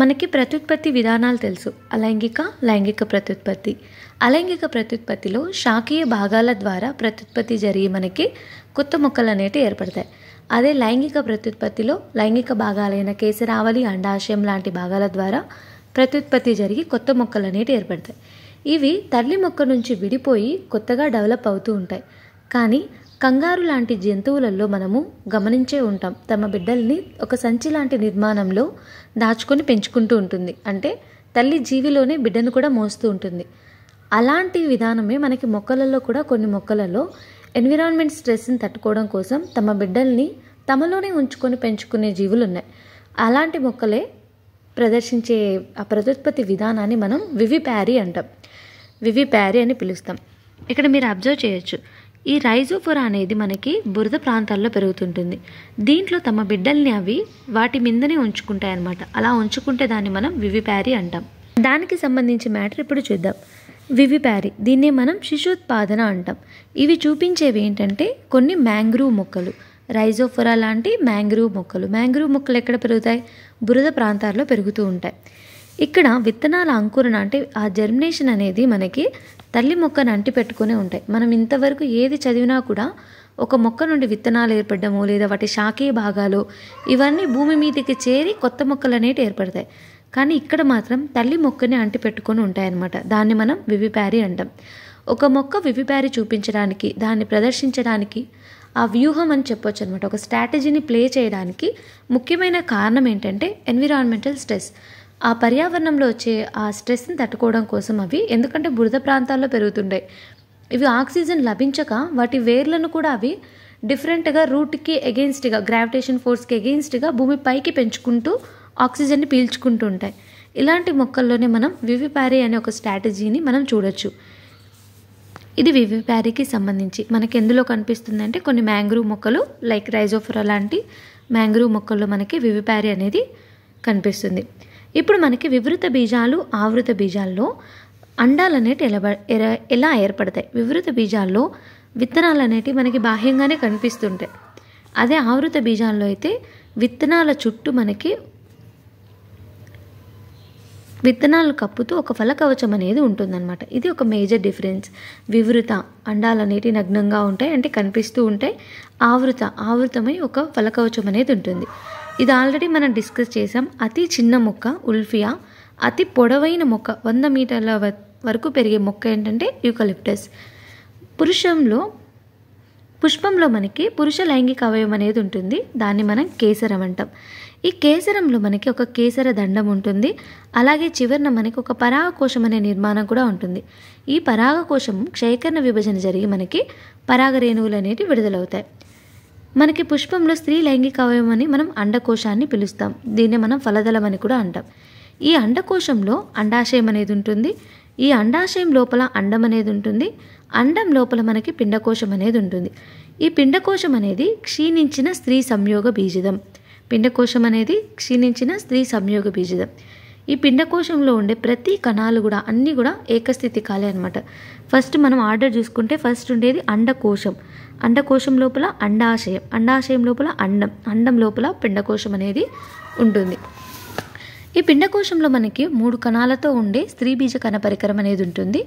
మనకి ప్రత్యుత్పత్తి విధానాలు తెలుసు అలైంగిక లైంగిక ప్రత్యుత్పత్తి అలైంగిక ప్రత్యుత్పత్తిలో శాకీయ భాగాల ద్వారా ప్రత్యుత్పత్తి జరిగి మనకి కొత్త మొక్కలు అనేవి ఏర్పడతాయి అదే లైంగిక ప్రత్యుత్పత్తిలో లైంగిక భాగాలైన కేసరావళి అండాశయం లాంటి భాగాల ద్వారా ప్రత్యుత్పత్తి జరిగి కొత్త మొక్కలు అనేవి ఏర్పడతాయి ఇవి తల్లి మొక్క నుంచి విడిపోయి కొత్తగా డెవలప్ అవుతూ ఉంటాయి కానీ కంగారు లాంటి జంతువులలో మనము గమనించే ఉంటాం తమ బిడ్డల్ని ఒక సంచి లాంటి నిర్మాణంలో దాచుకొని పెంచుకుంటూ ఉంటుంది అంటే తల్లి జీవిలోనే బిడ్డను కూడా మోస్తూ ఉంటుంది అలాంటి విధానమే మనకి మొక్కలలో కూడా కొన్ని మొక్కలలో ఎన్విరాన్మెంట్ స్ట్రెస్ని తట్టుకోవడం కోసం తమ బిడ్డల్ని తమలోనే ఉంచుకొని పెంచుకునే జీవులు ఉన్నాయి అలాంటి మొక్కలే ప్రదర్శించే ఆ ప్రత్యుత్పత్తి విధానాన్ని మనం వివి ప్యారీ అంటాం వివి ప్యారీ అని పిలుస్తాం ఇక్కడ మీరు అబ్జర్వ్ చేయొచ్చు ఈ రైజోఫోర అనేది మనకి బురద ప్రాంతాల్లో పెరుగుతుంటుంది దీంట్లో తమ బిడ్డల్ని అవి వాటి మీదనే ఉంచుకుంటాయన్నమాట అలా ఉంచుకుంటే దాన్ని మనం ప్యారీ అంటాం దానికి సంబంధించి మ్యాటర్ ఇప్పుడు చూద్దాం వివిపారి దీన్నే మనం శిశుత్పాదన అంటాం ఇవి చూపించేవి ఏంటంటే కొన్ని మ్యాంగ్రూవ్ మొక్కలు రైజోఫోరా లాంటి మ్యాంగ్రూవ్ మొక్కలు మ్యాంగ్రూవ్ మొక్కలు ఎక్కడ పెరుగుతాయి బురద ప్రాంతాల్లో పెరుగుతూ ఉంటాయి ఇక్కడ విత్తనాల అంకురణ అంటే ఆ జర్మినేషన్ అనేది మనకి తల్లి మొక్కను అంటి పెట్టుకునే ఉంటాయి మనం ఇంతవరకు ఏది చదివినా కూడా ఒక మొక్క నుండి విత్తనాలు ఏర్పడము లేదా వాటి శాఖీయ భాగాలు ఇవన్నీ భూమి మీదకి చేరి కొత్త మొక్కలు అనేవి ఏర్పడతాయి కానీ ఇక్కడ మాత్రం తల్లి మొక్కని అంటి పెట్టుకొని ఉంటాయన్నమాట దాన్ని మనం వివిపారి అంటాం ఒక మొక్క వివిపారి చూపించడానికి దాన్ని ప్రదర్శించడానికి ఆ వ్యూహం అని చెప్పొచ్చు అనమాట ఒక స్ట్రాటజీని ప్లే చేయడానికి ముఖ్యమైన కారణం ఏంటంటే ఎన్విరాన్మెంటల్ స్ట్రెస్ ఆ పర్యావరణంలో వచ్చే ఆ స్ట్రెస్ని తట్టుకోవడం కోసం అవి ఎందుకంటే బురద ప్రాంతాల్లో పెరుగుతుండే ఇవి ఆక్సిజన్ లభించక వాటి వేర్లను కూడా అవి డిఫరెంట్గా రూట్కి అగెయిన్స్ట్గా గ్రావిటేషన్ ఫోర్స్కి అగెయిన్స్ట్గా భూమి పైకి పెంచుకుంటూ ఆక్సిజన్ని పీల్చుకుంటూ ఉంటాయి ఇలాంటి మొక్కల్లోనే మనం వివిప్యారీ అనే ఒక స్ట్రాటజీని మనం చూడొచ్చు ఇది వివిప్యారీకి సంబంధించి మనకి ఎందులో కనిపిస్తుంది అంటే కొన్ని మ్యాంగ్రూవ్ మొక్కలు లైక్ రైజోఫరా లాంటి మ్యాంగ్రూవ్ మొక్కల్లో మనకి వివిప్యారీ అనేది కనిపిస్తుంది ఇప్పుడు మనకి వివృత బీజాలు ఆవృత బీజాల్లో అండాలు అనేటివి ఎలా ఎలా ఏర్పడతాయి వివృత బీజాల్లో విత్తనాలు అనేటివి మనకి బాహ్యంగానే కనిపిస్తుంటాయి అదే ఆవృత బీజాల్లో అయితే విత్తనాల చుట్టూ మనకి విత్తనాలు కప్పుతూ ఒక ఫలకవచం అనేది ఉంటుందన్నమాట ఇది ఒక మేజర్ డిఫరెన్స్ వివృత అండాలనేటి నగ్నంగా ఉంటాయి అంటే కనిపిస్తూ ఉంటాయి ఆవృత ఆవృతమై ఒక ఫలకవచం అనేది ఉంటుంది ఇది ఆల్రెడీ మనం డిస్కస్ చేసాం అతి చిన్న మొక్క ఉల్ఫియా అతి పొడవైన మొక్క వంద మీటర్ల వరకు పెరిగే మొక్క ఏంటంటే యూకలిప్టస్ పురుషంలో పుష్పంలో మనకి పురుష లైంగిక అవయవం అనేది ఉంటుంది దాన్ని మనం కేసరం అంటాం ఈ కేసరంలో మనకి ఒక కేసర దండం ఉంటుంది అలాగే చివరిన మనకి ఒక పరాగకోశం అనే నిర్మాణం కూడా ఉంటుంది ఈ పరాగకోశం క్షయకరణ విభజన జరిగి మనకి పరాగ రేణువులు అనేవి విడుదలవుతాయి మనకి పుష్పంలో స్త్రీ లైంగిక అవయవం అని మనం అండకోశాన్ని పిలుస్తాం దీన్ని మనం ఫలదలం అని కూడా అంటాం ఈ అండకోశంలో అండాశయం అనేది ఉంటుంది ఈ అండాశయం లోపల అండం అనేది ఉంటుంది అండం లోపల మనకి పిండకోశం అనేది ఉంటుంది ఈ పిండకోశం అనేది క్షీణించిన స్త్రీ సంయోగ బీజదం పిండకోశం అనేది క్షీణించిన స్త్రీ సంయోగ బీజదం ఈ పిండకోశంలో ఉండే ప్రతి కణాలు కూడా అన్నీ కూడా ఏకస్థితి కాలే అనమాట ఫస్ట్ మనం ఆర్డర్ చూసుకుంటే ఫస్ట్ ఉండేది అండకోశం అండకోశం లోపల అండాశయం అండాశయం లోపల అండం అండం లోపల పిండకోశం అనేది ఉంటుంది ఈ పిండకోశంలో మనకి మూడు కణాలతో ఉండే స్త్రీబీజ కణ పరికరం అనేది ఉంటుంది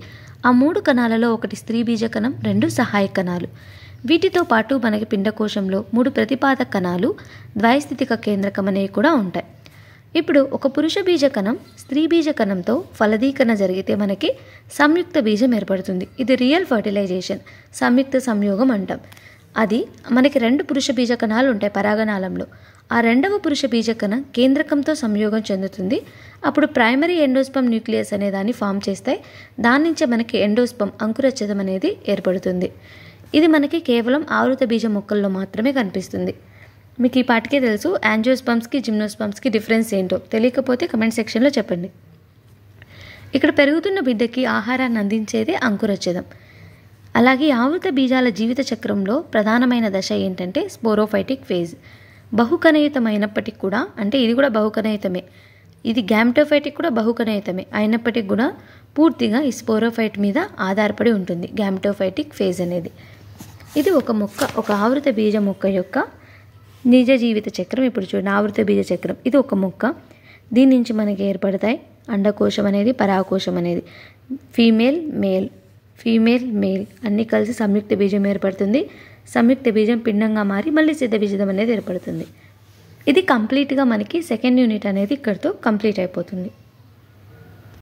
ఆ మూడు కణాలలో ఒకటి బీజ కణం రెండు సహాయ కణాలు వీటితో పాటు మనకి పిండకోశంలో మూడు ప్రతిపాదక కణాలు ద్వైస్థితిక కేంద్రకం అనేవి కూడా ఉంటాయి ఇప్పుడు ఒక పురుష బీజ కణం స్త్రీ బీజ కణంతో ఫలదీకరణ జరిగితే మనకి సంయుక్త బీజం ఏర్పడుతుంది ఇది రియల్ ఫర్టిలైజేషన్ సంయుక్త సంయోగం అంటాం అది మనకి రెండు పురుష బీజ కణాలు ఉంటాయి పరాగనాళంలో ఆ రెండవ పురుష బీజకణం కేంద్రకంతో సంయోగం చెందుతుంది అప్పుడు ప్రైమరీ ఎండోస్పమ్ న్యూక్లియస్ అనే దాన్ని ఫామ్ చేస్తాయి దాని నుంచే మనకి ఎండోస్పమ్ అంకురచ్చదం అనేది ఏర్పడుతుంది ఇది మనకి కేవలం ఆవృత బీజ మొక్కల్లో మాత్రమే కనిపిస్తుంది మీకు ఈ పాటికే తెలుసు యాంజియోస్పమ్స్కి జిమ్నోస్పమ్స్కి డిఫరెన్స్ ఏంటో తెలియకపోతే కమెంట్ సెక్షన్లో చెప్పండి ఇక్కడ పెరుగుతున్న బిడ్డకి ఆహారాన్ని అందించేదే అంకురోచ్ఛేదం అలాగే ఆవృత బీజాల జీవిత చక్రంలో ప్రధానమైన దశ ఏంటంటే స్పోరోఫైటిక్ ఫేజ్ బహుకనయుతం కూడా అంటే ఇది కూడా బహుకనయుతమే ఇది గ్యామిటోఫైటిక్ కూడా బహుకనయుతమే అయినప్పటికి కూడా పూర్తిగా ఈ స్పోరోఫైట్ మీద ఆధారపడి ఉంటుంది గ్యామిటోఫైటిక్ ఫేజ్ అనేది ఇది ఒక మొక్క ఒక ఆవృత బీజ మొక్క యొక్క నిజ జీవిత చక్రం ఇప్పుడు చూడండి ఆవృత బీజ చక్రం ఇది ఒక ముక్క దీని నుంచి మనకి ఏర్పడతాయి అండకోశం అనేది పరాకోశం అనేది ఫీమేల్ మేల్ ఫీమేల్ మేల్ అన్నీ కలిసి సంయుక్త బీజం ఏర్పడుతుంది సంయుక్త బీజం పిండంగా మారి మళ్ళీ సిద్ధ బీజం అనేది ఏర్పడుతుంది ఇది కంప్లీట్గా మనకి సెకండ్ యూనిట్ అనేది ఇక్కడితో కంప్లీట్ అయిపోతుంది